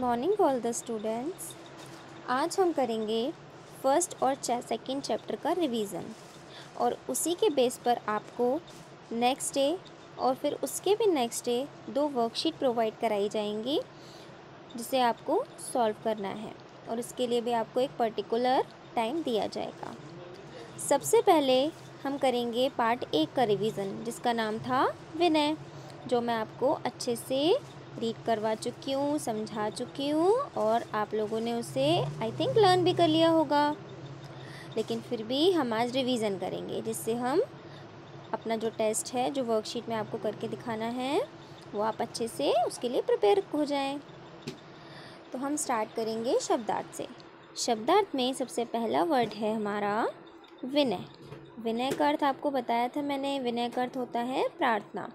morning all the students आज हम करेंगे फर्स्ट और सेकेंड चैप्टर का रिवीजन और उसी के बेस पर आपको नेक्स्ट डे और फिर उसके भी नेक्स्ट डे दो वर्कशीट प्रोवाइड कराई जाएंगी जिसे आपको सॉल्व करना है और इसके लिए भी आपको एक पर्टिकुलर टाइम दिया जाएगा सबसे पहले हम करेंगे पार्ट एक का रिवीजन जिसका नाम था विनय जो मैं आपको अच्छे से रीड करवा चुकी हूँ समझा चुकी हूँ और आप लोगों ने उसे आई थिंक लर्न भी कर लिया होगा लेकिन फिर भी हम आज रिवीजन करेंगे जिससे हम अपना जो टेस्ट है जो वर्कशीट में आपको करके दिखाना है वो आप अच्छे से उसके लिए प्रिपेयर हो जाएं तो हम स्टार्ट करेंगे शब्दार्थ से शब्दार्थ में सबसे पहला वर्ड है हमारा विनय विनय का अर्थ आपको बताया था मैंने विनय का अर्थ होता है प्रार्थना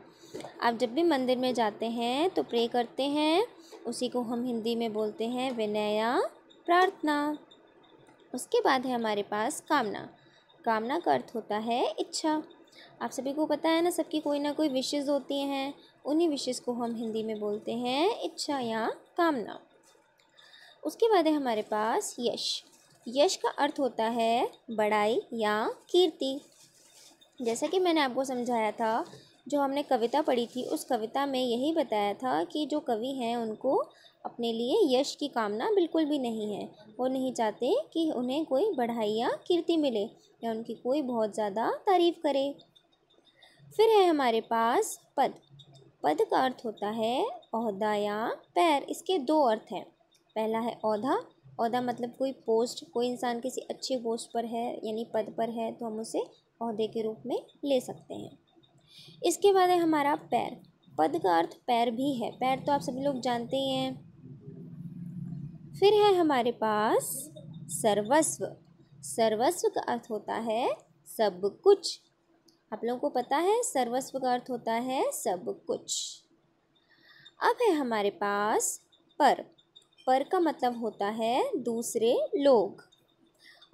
आप जब भी मंदिर में जाते हैं तो प्रे करते हैं उसी को हम हिंदी में बोलते हैं विनया प्रार्थना उसके बाद है हमारे पास कामना कामना का अर्थ होता है इच्छा आप सभी को पता है ना सबकी कोई ना कोई विशेज़ होती हैं उन्हीं विशेज़ को हम हिंदी में बोलते हैं इच्छा या कामना उसके बाद है हमारे पास यश यश का अर्थ होता है बड़ाई या कीर्ति जैसा कि मैंने आपको समझाया था जो हमने कविता पढ़ी थी उस कविता में यही बताया था कि जो कवि हैं उनको अपने लिए यश की कामना बिल्कुल भी नहीं है वो नहीं चाहते कि उन्हें कोई बढ़ाई या कीर्ति मिले या उनकी कोई बहुत ज़्यादा तारीफ़ करे फिर है हमारे पास पद पद का अर्थ होता है अहदा या पैर इसके दो अर्थ हैं पहला है अहदा अहदा मतलब कोई पोस्ट कोई इंसान किसी अच्छे पोस्ट पर है यानी पद पर है तो हम उसे अहदे के रूप में ले सकते हैं इसके बाद है हमारा पैर पद का अर्थ पैर भी है पैर तो आप सभी लोग जानते ही हैं फिर है हमारे पास सर्वस्व सर्वस्व का अर्थ होता है सब कुछ आप लोगों को पता है सर्वस्व का अर्थ होता है सब कुछ अब है हमारे पास पर पर का मतलब होता है दूसरे लोग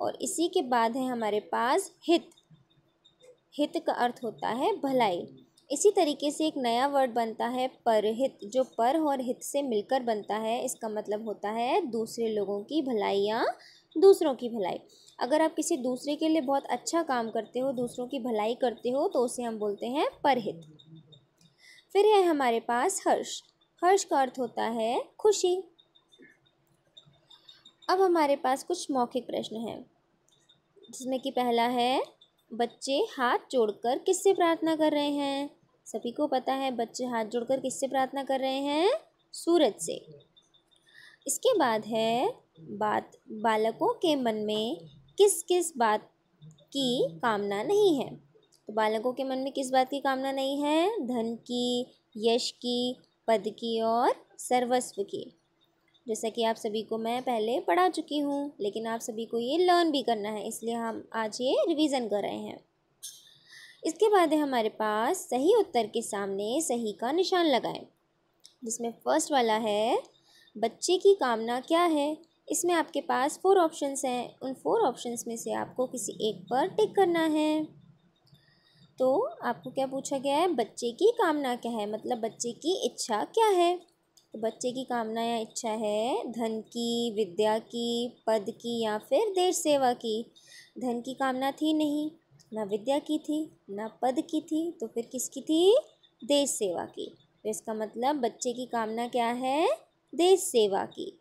और इसी के बाद है हमारे पास हित हित का अर्थ होता है भलाई इसी तरीके से एक नया वर्ड बनता है परहित जो पर और हित से मिलकर बनता है इसका मतलब होता है दूसरे लोगों की भलाई या दूसरों की भलाई अगर आप किसी दूसरे के लिए बहुत अच्छा काम करते हो दूसरों की भलाई करते हो तो उसे हम बोलते हैं परहित फिर है हमारे पास हर्ष हर्ष का अर्थ होता है खुशी अब हमारे पास कुछ मौखिक प्रश्न हैं जिसमें कि पहला है बच्चे हाथ जोड़कर किससे प्रार्थना कर रहे हैं सभी को पता है बच्चे हाथ जोड़कर किससे प्रार्थना कर रहे हैं सूरज से इसके बाद है बात बालकों के मन में किस किस बात की कामना नहीं है तो बालकों के मन में किस बात की कामना नहीं है धन की यश की पद की और सर्वस्व की जैसा कि आप सभी को मैं पहले पढ़ा चुकी हूँ लेकिन आप सभी को ये लर्न भी करना है इसलिए हम आज ये रिवीजन कर रहे हैं इसके बाद है हमारे पास सही उत्तर के सामने सही का निशान लगाएं जिसमें फर्स्ट वाला है बच्चे की कामना क्या है इसमें आपके पास फोर ऑप्शंस हैं उन फोर ऑप्शंस में से आपको किसी एक पर टिक करना है तो आपको क्या पूछा गया है बच्चे की कामना क्या है मतलब बच्चे की इच्छा क्या है तो बच्चे की कामना या इच्छा है धन की विद्या की पद की या फिर देश सेवा की धन की कामना थी नहीं ना विद्या की थी ना पद की थी तो फिर किसकी थी देश सेवा की तो इसका मतलब बच्चे की कामना क्या है देश सेवा की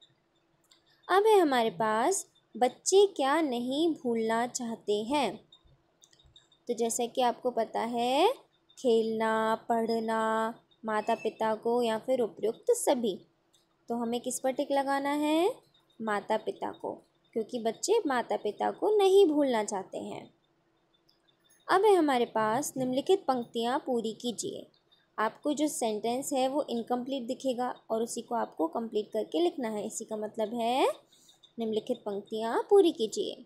अब है हमारे पास बच्चे क्या नहीं भूलना चाहते हैं तो जैसा कि आपको पता है खेलना पढ़ना माता पिता को या फिर उपयुक्त सभी तो हमें किस पर टिक लगाना है माता पिता को क्योंकि बच्चे माता पिता को नहीं भूलना चाहते हैं अब है हमारे पास निम्नलिखित पंक्तियाँ पूरी कीजिए आपको जो सेंटेंस है वो इनकम्प्लीट दिखेगा और उसी को आपको कंप्लीट करके लिखना है इसी का मतलब है निम्नलिखित पंक्तियाँ पूरी कीजिए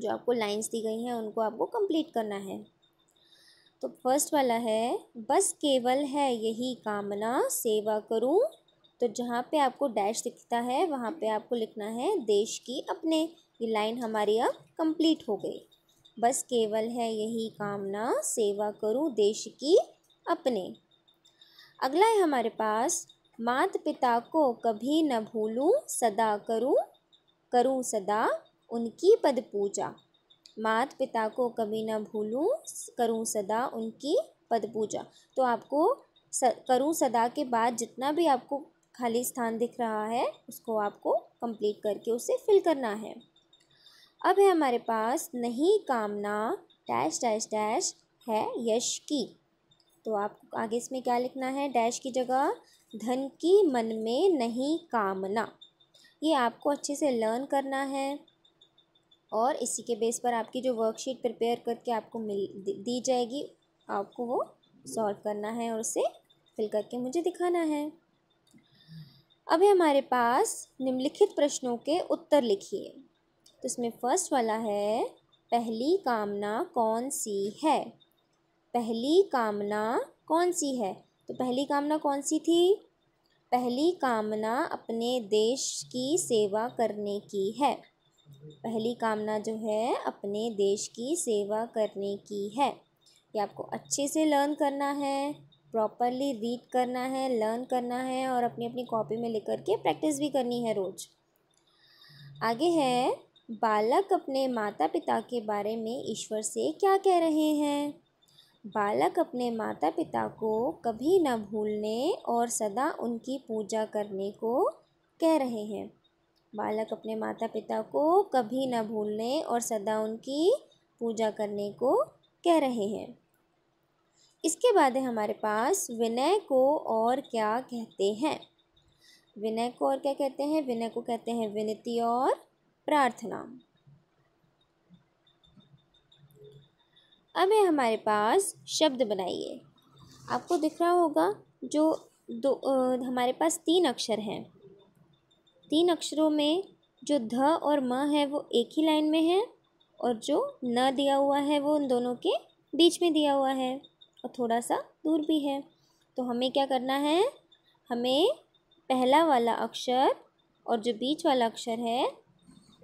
जो आपको लाइंस दी गई हैं उनको आपको कंप्लीट करना है तो फर्स्ट वाला है बस केवल है यही कामना सेवा करूं तो जहाँ पे आपको डैश दिखता है वहाँ पे आपको लिखना है देश की अपने ये लाइन हमारी अब कंप्लीट हो गई बस केवल है यही कामना सेवा करूं देश की अपने अगला है हमारे पास मात पिता को कभी न भूलूं सदा करूं करूं सदा उनकी पद पूजा मात पिता को कभी ना भूलूँ करूँ सदा उनकी पद पूजा तो आपको स करूँ सदा के बाद जितना भी आपको खाली स्थान दिख रहा है उसको आपको कंप्लीट करके उसे फिल करना है अब है हमारे पास नहीं कामना डैश डैश डैश है यश की तो आप आगे इसमें क्या लिखना है डैश की जगह धन की मन में नहीं कामना ये आपको अच्छे से लर्न करना है और इसी के बेस पर आपकी जो वर्कशीट प्रिपेयर करके आपको मिल दी जाएगी आपको वो सॉल्व करना है और उसे फिल करके मुझे दिखाना है अभी हमारे पास निम्नलिखित प्रश्नों के उत्तर लिखिए तो इसमें फर्स्ट वाला है पहली कामना कौन सी है पहली कामना कौन सी है तो पहली कामना कौन सी थी पहली कामना अपने देश की सेवा करने की है पहली कामना जो है अपने देश की सेवा करने की है ये आपको अच्छे से लर्न करना है प्रॉपरली रीड करना है लर्न करना है और अपनी अपनी कॉपी में लिख करके प्रैक्टिस भी करनी है रोज़ आगे है बालक अपने माता पिता के बारे में ईश्वर से क्या कह रहे हैं बालक अपने माता पिता को कभी न भूलने और सदा उनकी पूजा करने को कह रहे हैं बालक अपने माता पिता को कभी न भूलने और सदा उनकी पूजा करने को कह रहे हैं इसके बाद है हमारे पास विनय को और क्या कहते हैं विनय को और क्या कहते हैं विनय को कहते हैं विनती और प्रार्थना अब है हमारे पास शब्द बनाइए आपको दिख रहा होगा जो दो आ, हमारे पास तीन अक्षर हैं तीन अक्षरों में जो ध और म है वो एक ही लाइन में है और जो न दिया हुआ है वो उन दोनों के बीच में दिया हुआ है और थोड़ा सा दूर भी है तो हमें क्या करना है हमें पहला वाला अक्षर और जो बीच वाला अक्षर है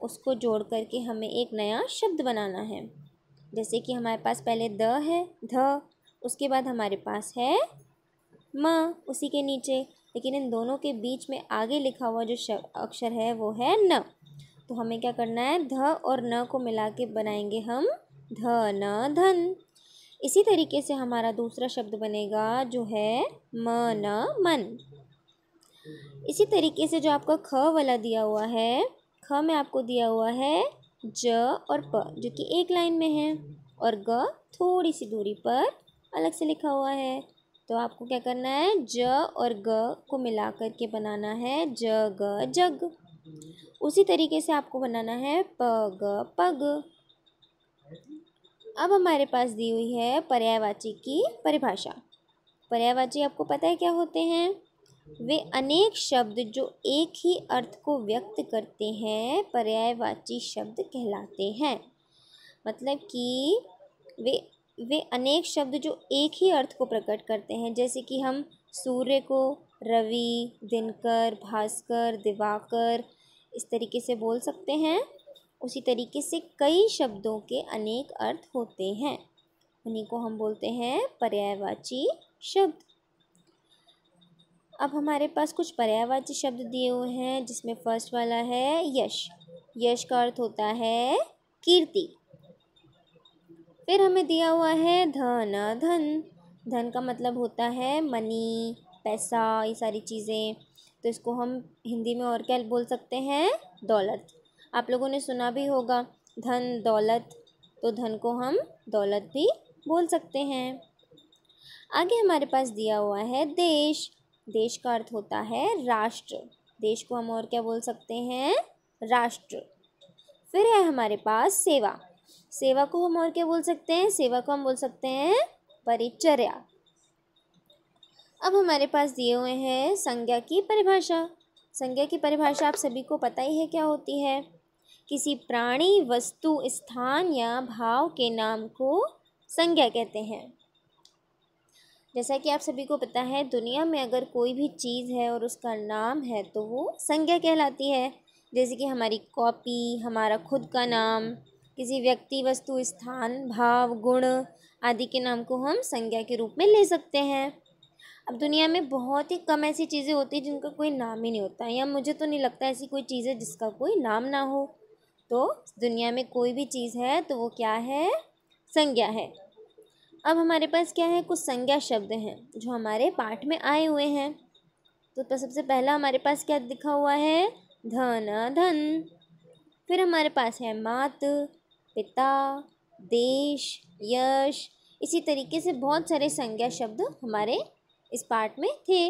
उसको जोड़ करके हमें एक नया शब्द बनाना है जैसे कि हमारे पास पहले द है ध उसके बाद हमारे पास है म उसी के नीचे लेकिन इन दोनों के बीच में आगे लिखा हुआ जो अक्षर है वो है न तो हमें क्या करना है ध और न को मिला के बनाएंगे हम ध न धन इसी तरीके से हमारा दूसरा शब्द बनेगा जो है म न मन इसी तरीके से जो आपका ख वाला दिया हुआ है ख में आपको दिया हुआ है ज और प जो कि एक लाइन में है और ग थोड़ी सी दूरी पर अलग से लिखा हुआ है तो आपको क्या करना है ज और ग को मिला कर के बनाना है ज ग जग उसी तरीके से आपको बनाना है प ग पग अब हमारे पास दी हुई है पर्यायवाची की परिभाषा पर्यायवाची आपको पता है क्या होते हैं वे अनेक शब्द जो एक ही अर्थ को व्यक्त करते हैं पर्यायवाची शब्द कहलाते हैं मतलब कि वे वे अनेक शब्द जो एक ही अर्थ को प्रकट करते हैं जैसे कि हम सूर्य को रवि दिनकर भास्कर दिवाकर इस तरीके से बोल सकते हैं उसी तरीके से कई शब्दों के अनेक अर्थ होते हैं उन्हीं को हम बोलते हैं पर्यायवाची शब्द अब हमारे पास कुछ पर्यायवाची शब्द दिए हुए हैं जिसमें फर्स्ट वाला है यश यश का अर्थ होता है कीर्ति फिर हमें दिया हुआ है धन धन धन का मतलब होता है मनी पैसा ये सारी चीज़ें तो इसको हम हिंदी में और क्या बोल सकते हैं दौलत आप लोगों ने सुना भी होगा धन दौलत तो धन को हम दौलत भी बोल सकते हैं आगे हमारे पास दिया हुआ है देश देश का अर्थ होता है राष्ट्र देश को हम और क्या बोल सकते हैं राष्ट्र फिर है हमारे पास सेवा सेवा को हम और क्या बोल सकते हैं सेवा को हम बोल सकते हैं परिचर्या अब हमारे पास दिए हुए हैं संज्ञा की परिभाषा संज्ञा की परिभाषा आप सभी को पता ही है क्या होती है किसी प्राणी वस्तु स्थान या भाव के नाम को संज्ञा कहते हैं जैसा कि आप सभी को पता है दुनिया में अगर कोई भी चीज़ है और उसका नाम है तो वो संज्ञा कहलाती है जैसे कि हमारी कॉपी हमारा खुद का नाम किसी व्यक्ति वस्तु स्थान भाव गुण आदि के नाम को हम संज्ञा के रूप में ले सकते हैं अब दुनिया में बहुत ही कम ऐसी चीज़ें होती हैं जिनका कोई नाम ही नहीं होता या मुझे तो नहीं लगता ऐसी कोई चीज़ है जिसका कोई नाम ना हो तो दुनिया में कोई भी चीज़ है तो वो क्या है संज्ञा है अब हमारे पास क्या है कुछ संज्ञा शब्द हैं जो हमारे पाठ में आए हुए हैं तो, तो सबसे पहला हमारे पास क्या दिखा हुआ है धन धन फिर हमारे पास है मात पिता देश यश इसी तरीके से बहुत सारे संज्ञा शब्द हमारे इस पार्ट में थे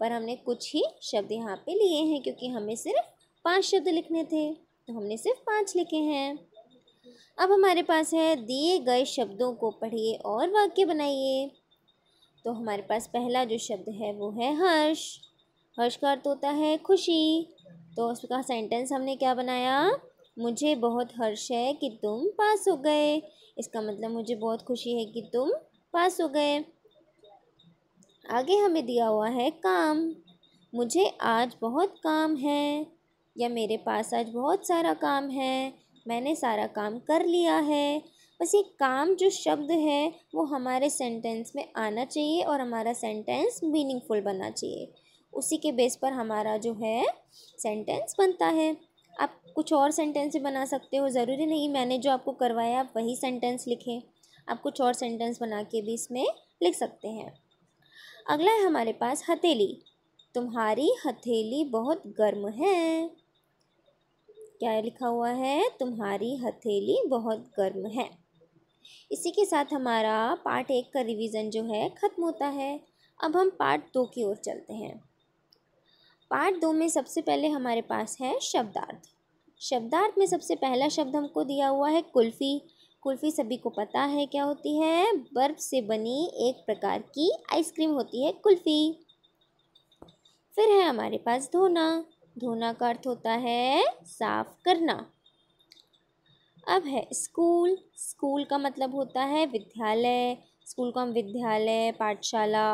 पर हमने कुछ ही शब्द यहाँ पे लिए हैं क्योंकि हमें सिर्फ पांच शब्द लिखने थे तो हमने सिर्फ पांच लिखे हैं अब हमारे पास है दिए गए शब्दों को पढ़िए और वाक्य बनाइए तो हमारे पास पहला जो शब्द है वो है हर्ष हर्ष का अर्थ होता है खुशी तो उसका सेंटेंस हमने क्या बनाया मुझे बहुत हर्ष है कि तुम पास हो गए इसका मतलब मुझे बहुत खुशी है कि तुम पास हो गए आगे हमें दिया हुआ है काम मुझे आज बहुत काम है या मेरे पास आज बहुत सारा काम है मैंने सारा काम कर लिया है बस ये काम जो शब्द है वो हमारे सेंटेंस में आना चाहिए और हमारा सेंटेंस मीनिंगफुल बनना चाहिए उसी के बेस पर हमारा जो है सेंटेंस बनता है आप कुछ और सेंटेंस भी बना सकते हो ज़रूरी नहीं मैंने जो आपको करवाया आप वही सेंटेंस लिखें आप कुछ और सेंटेंस बना के भी इसमें लिख सकते हैं अगला है हमारे पास हथेली तुम्हारी हथेली बहुत गर्म है क्या लिखा हुआ है तुम्हारी हथेली बहुत गर्म है इसी के साथ हमारा पार्ट एक का रिवीजन जो है ख़त्म होता है अब हम पार्ट दो की ओर चलते हैं पार्ट दो में सबसे पहले हमारे पास है शब्दार्थ शब्दार्थ में सबसे पहला शब्द हमको दिया हुआ है कुल्फ़ी कुल्फ़ी सभी को पता है क्या होती है बर्फ से बनी एक प्रकार की आइसक्रीम होती है कुल्फ़ी फिर है हमारे पास धोना धोना का अर्थ होता है साफ करना अब है स्कूल स्कूल का मतलब होता है विद्यालय स्कूल को हम विद्यालय पाठशाला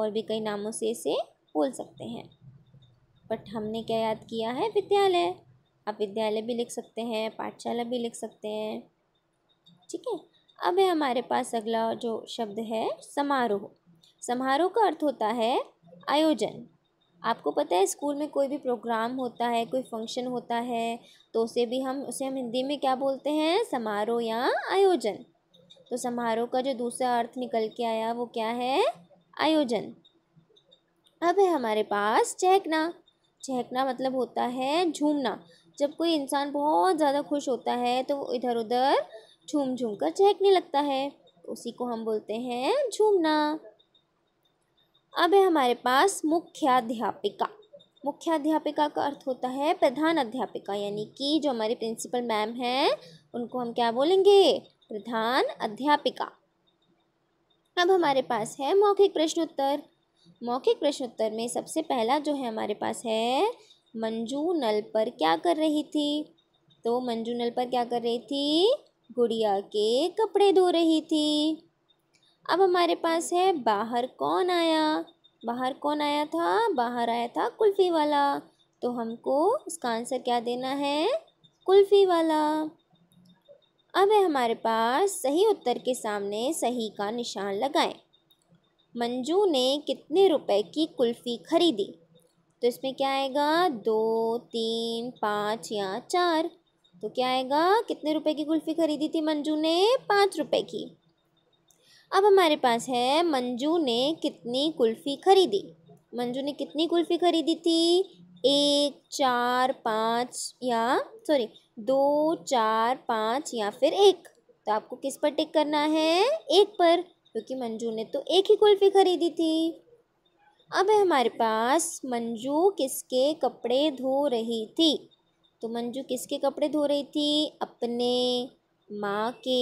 और भी कई नामों से इसे बोल सकते हैं बट हमने क्या याद किया है विद्यालय आप विद्यालय भी लिख सकते हैं पाठशाला भी लिख सकते हैं ठीक है अब है हमारे पास अगला जो शब्द है समारोह समारोह का अर्थ होता है आयोजन आपको पता है स्कूल में कोई भी प्रोग्राम होता है कोई फंक्शन होता है तो उसे भी हम उसे हम हिंदी में क्या बोलते हैं समारोह या आयोजन तो समारोह का जो दूसरा अर्थ निकल के आया वो क्या है आयोजन अब है हमारे पास चेकना चहकना मतलब होता है झूमना जब कोई इंसान बहुत ज़्यादा खुश होता है तो इधर उधर झूम झूम कर चहकने लगता है उसी को हम बोलते हैं झूमना अब है हमारे पास मुख्याध्यापिका मुख्याध्यापिका का अर्थ होता है प्रधान अध्यापिका यानी कि जो हमारी प्रिंसिपल मैम हैं उनको हम क्या बोलेंगे प्रधान अध्यापिका अब हमारे पास है मौखिक प्रश्नोत्तर मौखिक प्रश्नोत्तर में सबसे पहला जो है हमारे पास है मंजू नल पर क्या कर रही थी तो मंजू नल पर क्या कर रही थी गुड़िया के कपड़े धो रही थी अब हमारे पास है बाहर कौन आया बाहर कौन आया था बाहर आया था कुल्फ़ी वाला तो हमको इसका आंसर क्या देना है कुल्फ़ी वाला अब है हमारे पास सही उत्तर के सामने सही का निशान लगाएं मंजू ने कितने रुपए की कुल्फ़ी खरीदी तो इसमें क्या आएगा दो तीन पाँच या चार तो क्या आएगा कितने रुपए की कुल्फ़ी खरीदी थी मंजू ने पाँच रुपए की अब हमारे पास है मंजू ने कितनी कुल्फ़ी खरीदी मंजू ने कितनी कुल्फ़ी खरीदी थी एक चार पाँच या सॉरी दो चार पाँच या फिर एक तो आपको किस पर टिक करना है एक पर क्योंकि मंजू ने तो एक ही कुल्फ़ी खरीदी थी अब है हमारे पास मंजू किसके कपड़े धो रही थी तो मंजू किसके कपड़े धो रही थी अपने माँ के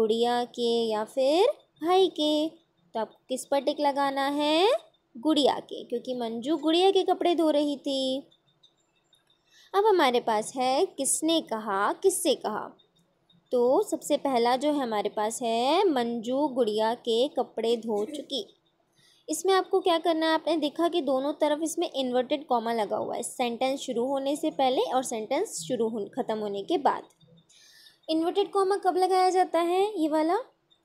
गुड़िया के या फिर भाई के तो आपको किस पर टिक लगाना है गुड़िया के क्योंकि मंजू गुड़िया के कपड़े धो रही थी अब हमारे पास है किसने कहा किससे कहा तो सबसे पहला जो है हमारे पास है मंजू गुड़िया के कपड़े धो चुकी इसमें आपको क्या करना है आपने देखा कि दोनों तरफ इसमें इन्वर्टेड कॉमा लगा हुआ है सेंटेंस शुरू होने से पहले और सेंटेंस शुरू हो ख़त्म होने के बाद इन्वर्टेड कॉमा कब लगाया जाता है ये वाला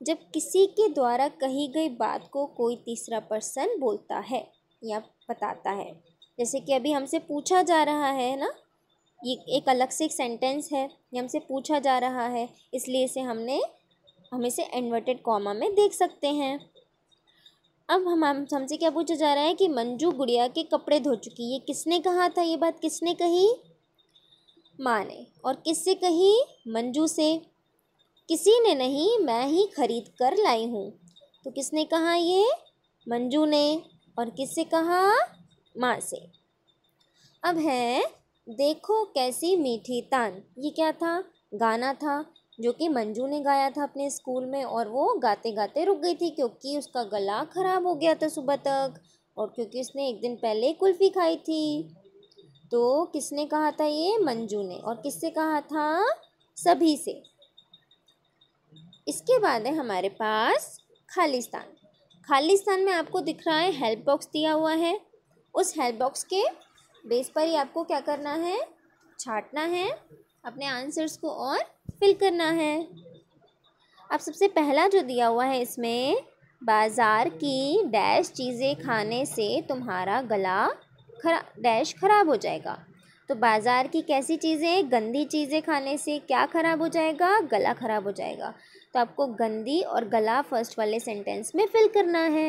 जब किसी के द्वारा कही गई बात को कोई तीसरा पर्सन बोलता है या बताता है जैसे कि अभी हमसे पूछा जा रहा है ना ये एक अलग से एक सेंटेंस है ये हमसे पूछा जा रहा है इसलिए इसे हमने हम इसे इन्वर्टेड कॉमा में देख सकते हैं अब हम हमसे क्या पूछा जा रहा है कि मंजू गुड़िया के कपड़े धो चुकी है किसने कहा था ये बात किसने कही माँ ने और किससे कही मंजू से किसी ने नहीं मैं ही खरीद कर लाई हूँ तो किसने कहा ये मंजू ने और किससे कहा माँ से अब है देखो कैसी मीठी तान ये क्या था गाना था जो कि मंजू ने गाया था अपने स्कूल में और वो गाते गाते रुक गई थी क्योंकि उसका गला ख़राब हो गया था सुबह तक और क्योंकि उसने एक दिन पहले कुल्फ़ी खाई थी तो किसने कहा था ये मंजू ने और किससे कहा था सभी से इसके बाद है हमारे पास खालिस्तान खालिस्तान में आपको दिख रहा है हेल्प बॉक्स दिया हुआ है उस हेल्प बॉक्स के बेस पर ही आपको क्या करना है छाटना है अपने आंसर्स को और फिल करना है अब सबसे पहला जो दिया हुआ है इसमें बाज़ार की डैश चीज़ें खाने से तुम्हारा गला खरा डैश ख़राब हो जाएगा तो बाज़ार की कैसी चीज़ें गंदी चीज़ें खाने से क्या ख़राब हो जाएगा गला ख़राब हो जाएगा तो आपको गंदी और गला फर्स्ट वाले सेंटेंस में फिल करना है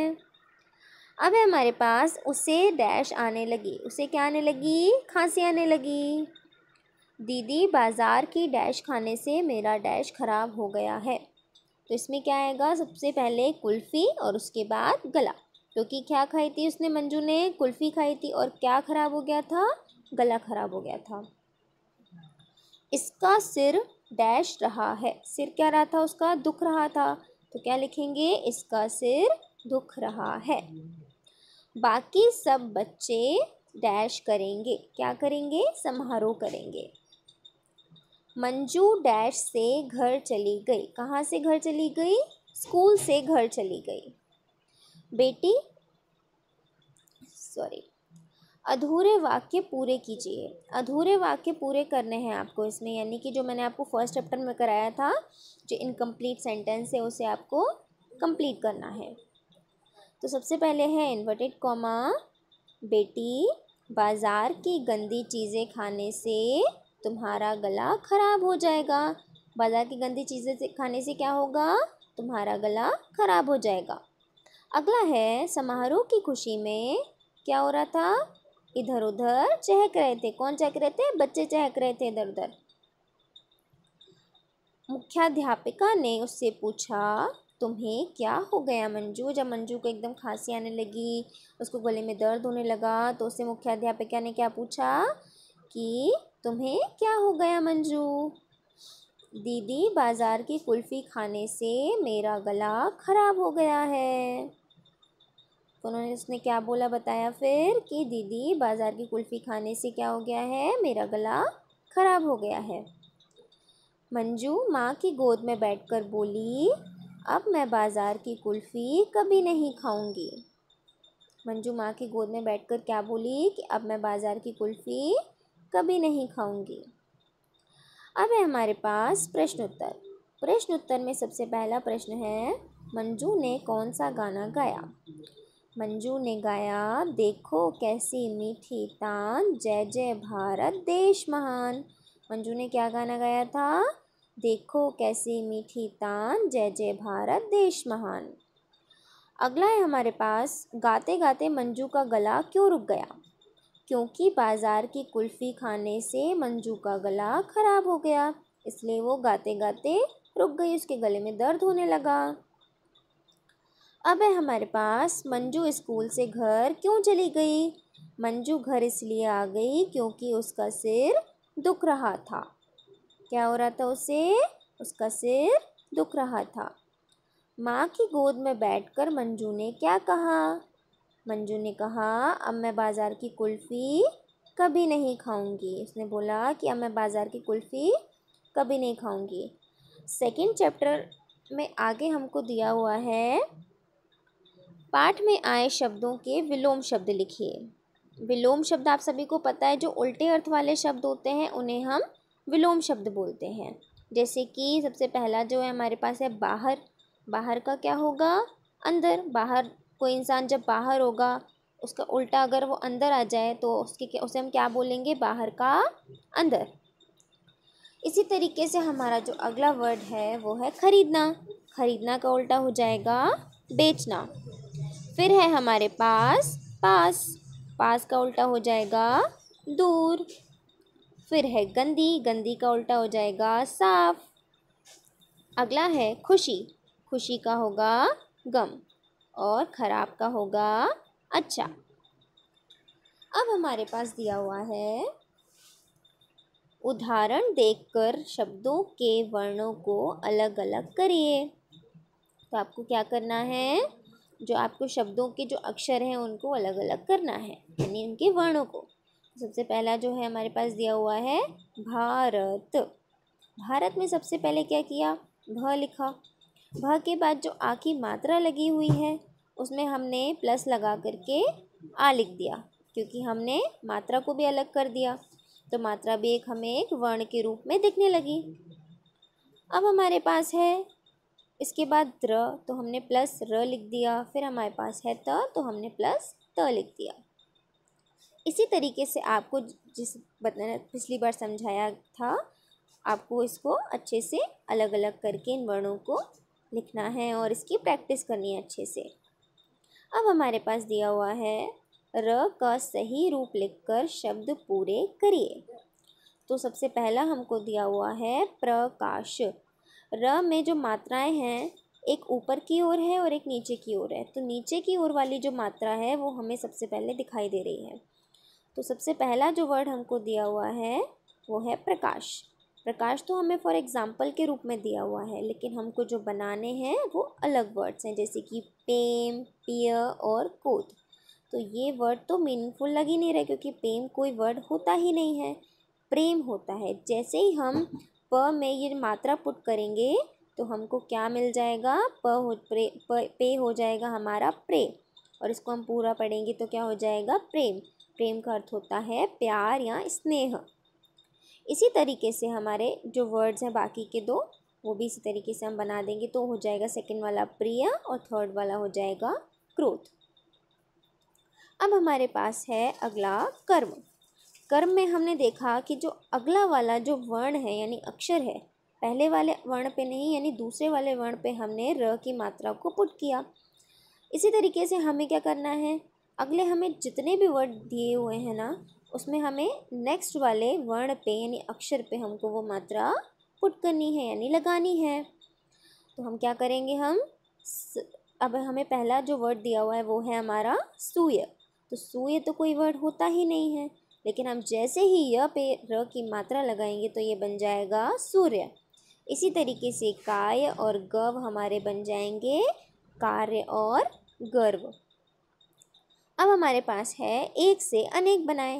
अब हमारे पास उसे डैश आने लगी उसे क्या आने लगी खांसी आने लगी दीदी बाज़ार की डैश खाने से मेरा डैश ख़राब हो गया है तो इसमें क्या आएगा सबसे पहले कुल्फ़ी और उसके बाद गला क्योंकि तो क्या खाई थी उसने मंजू ने कुल्फ़ी खाई थी और क्या ख़राब हो गया था गला ख़राब हो गया था इसका सिर डैश रहा है सिर क्या रहा था उसका दुख रहा था तो क्या लिखेंगे इसका सिर दुख रहा है बाकी सब बच्चे डैश करेंगे क्या करेंगे समारोह करेंगे मंजू डैश से घर चली गई कहाँ से घर चली गई स्कूल से घर चली गई बेटी सॉरी अधूरे वाक्य पूरे कीजिए अधूरे वाक्य पूरे करने हैं आपको इसमें यानी कि जो मैंने आपको फर्स्ट चैप्टर में कराया था जो इनकम्प्लीट सेंटेंस है उसे आपको कंप्लीट करना है तो सबसे पहले है इन्वर्टेड कॉमा बेटी बाज़ार की गंदी चीज़ें खाने से तुम्हारा गला ख़राब हो जाएगा बाज़ार की गंदी चीज़ें खाने से क्या होगा तुम्हारा गला ख़राब हो जाएगा अगला है समारोह की खुशी में क्या हो रहा था इधर उधर चहक रहे थे कौन चहक रहे थे बच्चे चहक रहे थे इधर उधर मुख्याध्यापिका ने उससे पूछा तुम्हें क्या हो गया मंजू जब मंजू को एकदम खांसी आने लगी उसको गले में दर्द होने लगा तो उससे मुख्य अध्यापिका ने क्या पूछा कि तुम्हें क्या हो गया मंजू दीदी बाज़ार की कुल्फ़ी खाने से मेरा गला ख़राब हो गया है तो उन्होंने उसने क्या बोला बताया फिर कि दीदी बाज़ार की कुल्फ़ी खाने से क्या हो गया है मेरा गला ख़राब हो गया है मंजू माँ की गोद में बैठकर बोली अब मैं बाज़ार की कुल्फ़ी कभी नहीं खाऊंगी मंजू माँ की गोद में बैठकर क्या बोली कि अब मैं बाज़ार की कुल्फ़ी कभी नहीं खाऊंगी अब है हमारे पास प्रश्न उत्तर प्रश्न उत्तर में सबसे पहला प्रश्न है मंजू ने कौन सा गाना गाया मंजू ने गाया देखो कैसी मीठी तान जय जय भारत देश महान मंजू ने क्या गाना गाया था देखो कैसी मीठी तान जय जय भारत देश महान अगला है हमारे पास गाते गाते मंजू का गला क्यों रुक गया क्योंकि बाज़ार की कुल्फ़ी खाने से मंजू का गला ख़राब हो गया इसलिए वो गाते गाते रुक गई उसके गले में दर्द होने लगा अब है हमारे पास मंजू स्कूल से घर क्यों चली गई मंजू घर इसलिए आ गई क्योंकि उसका सिर दुख रहा था क्या हो रहा था उसे उसका सिर दुख रहा था माँ की गोद में बैठकर मंजू ने क्या कहा मंजू ने कहा अब मैं बाज़ार की कुल्फ़ी कभी नहीं खाऊंगी उसने बोला कि अब मैं बाज़ार की कुल्फ़ी कभी नहीं खाऊंगी सेकंड चैप्टर में आगे हमको दिया हुआ है पाठ में आए शब्दों के विलोम शब्द लिखिए विलोम शब्द आप सभी को पता है जो उल्टे अर्थ वाले शब्द होते हैं उन्हें हम विलोम शब्द बोलते हैं जैसे कि सबसे पहला जो है हमारे पास है बाहर बाहर का क्या होगा अंदर बाहर कोई इंसान जब बाहर होगा उसका उल्टा अगर वो अंदर आ जाए तो उसके उसे हम क्या बोलेंगे बाहर का अंदर इसी तरीके से हमारा जो अगला वर्ड है वो है ख़रीदना ख़रीदना का उल्टा हो जाएगा बेचना फिर है हमारे पास पास पास का उल्टा हो जाएगा दूर फिर है गंदी गंदी का उल्टा हो जाएगा साफ अगला है खुशी खुशी का होगा गम और ख़राब का होगा अच्छा अब हमारे पास दिया हुआ है उदाहरण देखकर शब्दों के वर्णों को अलग अलग करिए तो आपको क्या करना है जो आपको शब्दों के जो अक्षर हैं उनको अलग अलग करना है यानी उनके वर्णों को सबसे पहला जो है हमारे पास दिया हुआ है भारत भारत में सबसे पहले क्या किया भ लिखा भ के बाद जो आ की मात्रा लगी हुई है उसमें हमने प्लस लगा करके आ लिख दिया क्योंकि हमने मात्रा को भी अलग कर दिया तो मात्रा भी एक हमें एक वर्ण के रूप में दिखने लगी अब हमारे पास है इसके बाद द्र तो हमने प्लस र लिख दिया फिर हमारे पास है त तो हमने प्लस त लिख दिया इसी तरीके से आपको जिस पिछली बार समझाया था आपको इसको अच्छे से अलग अलग करके इन वर्णों को लिखना है और इसकी प्रैक्टिस करनी है अच्छे से अब हमारे पास दिया हुआ है र का सही रूप लिखकर शब्द पूरे करिए तो सबसे पहला हमको दिया हुआ है प्रकाश र में जो मात्राएं हैं एक ऊपर की ओर है और एक नीचे की ओर है तो नीचे की ओर वाली जो मात्रा है वो हमें सबसे पहले दिखाई दे रही है तो सबसे पहला जो वर्ड हमको दिया हुआ है वो है प्रकाश प्रकाश तो हमें फॉर एग्ज़ाम्पल के रूप में दिया हुआ है लेकिन हमको जो बनाने हैं वो अलग वर्ड्स हैं जैसे कि पेम पियर और कोद तो ये वर्ड तो मीनिंगफुल लग ही नहीं रहे क्योंकि पेम कोई वर्ड होता ही नहीं है प्रेम होता है जैसे ही हम प में ये मात्रा पुट करेंगे तो हमको क्या मिल जाएगा प हो प्रे प पे हो जाएगा हमारा प्रे और इसको हम पूरा पढ़ेंगे तो क्या हो जाएगा प्रेम प्रेम का अर्थ होता है प्यार या स्नेह इसी तरीके से हमारे जो वर्ड्स हैं बाकी के दो वो भी इसी तरीके से हम बना देंगे तो हो जाएगा सेकंड वाला प्रिय और थर्ड वाला हो जाएगा क्रोध अब हमारे पास है अगला कर्म कर्म में हमने देखा कि जो अगला वाला जो वर्ण है यानी अक्षर है पहले वाले वर्ण पे नहीं यानी दूसरे वाले वर्ण पे हमने र की मात्रा को पुट किया इसी तरीके से हमें क्या करना है अगले हमें जितने भी वर्ड दिए हुए हैं ना उसमें हमें नेक्स्ट वाले वर्ण पे यानी अक्षर पे हमको वो मात्रा पुट करनी है यानी लगानी है तो हम क्या करेंगे हम अब हमें पहला जो वर्ड दिया हुआ है वो है हमारा सूर्य तो सूर्य तो कोई वर्ड होता ही नहीं है लेकिन हम जैसे ही य पे र की मात्रा लगाएंगे तो ये बन जाएगा सूर्य इसी तरीके से काय और गव हमारे बन जाएंगे कार्य और गर्व अब हमारे पास है एक से अनेक बनाएं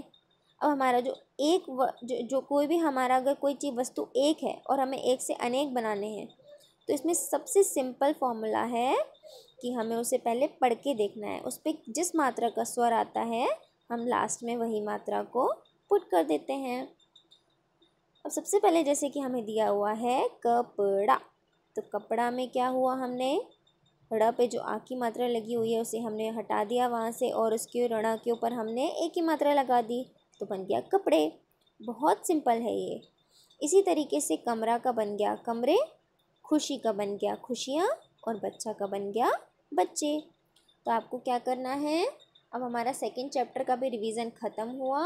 अब हमारा जो एक व, जो, जो कोई भी हमारा अगर कोई चीज़ वस्तु एक है और हमें एक से अनेक बनाने हैं तो इसमें सबसे सिंपल फॉर्मूला है कि हमें उसे पहले पढ़ के देखना है उस पर जिस मात्रा का स्वर आता है हम लास्ट में वही मात्रा को पुट कर देते हैं अब सबसे पहले जैसे कि हमें दिया हुआ है कपड़ा तो कपड़ा में क्या हुआ हमने रड़ा पे जो आ की मात्रा लगी हुई है उसे हमने हटा दिया वहाँ से और उसके रड़ा के ऊपर हमने ए की मात्रा लगा दी तो बन गया कपड़े बहुत सिंपल है ये इसी तरीके से कमरा का बन गया कमरे खुशी का बन गया खुशियाँ और बच्चा का बन गया बच्चे तो आपको क्या करना है अब हमारा सेकेंड चैप्टर का भी रिविज़न ख़त्म हुआ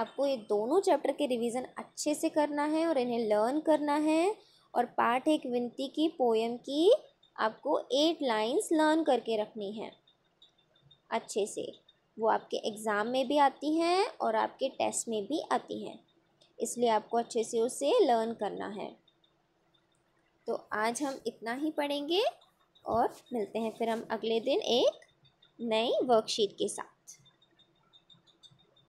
आपको ये दोनों चैप्टर के रिवीजन अच्छे से करना है और इन्हें लर्न करना है और पाठ एक विनती की पोएम की आपको एट लाइंस लर्न करके रखनी है अच्छे से वो आपके एग्ज़ाम में भी आती हैं और आपके टेस्ट में भी आती हैं इसलिए आपको अच्छे से उसे लर्न करना है तो आज हम इतना ही पढ़ेंगे और मिलते हैं फिर हम अगले दिन एक नई वर्कशीट के साथ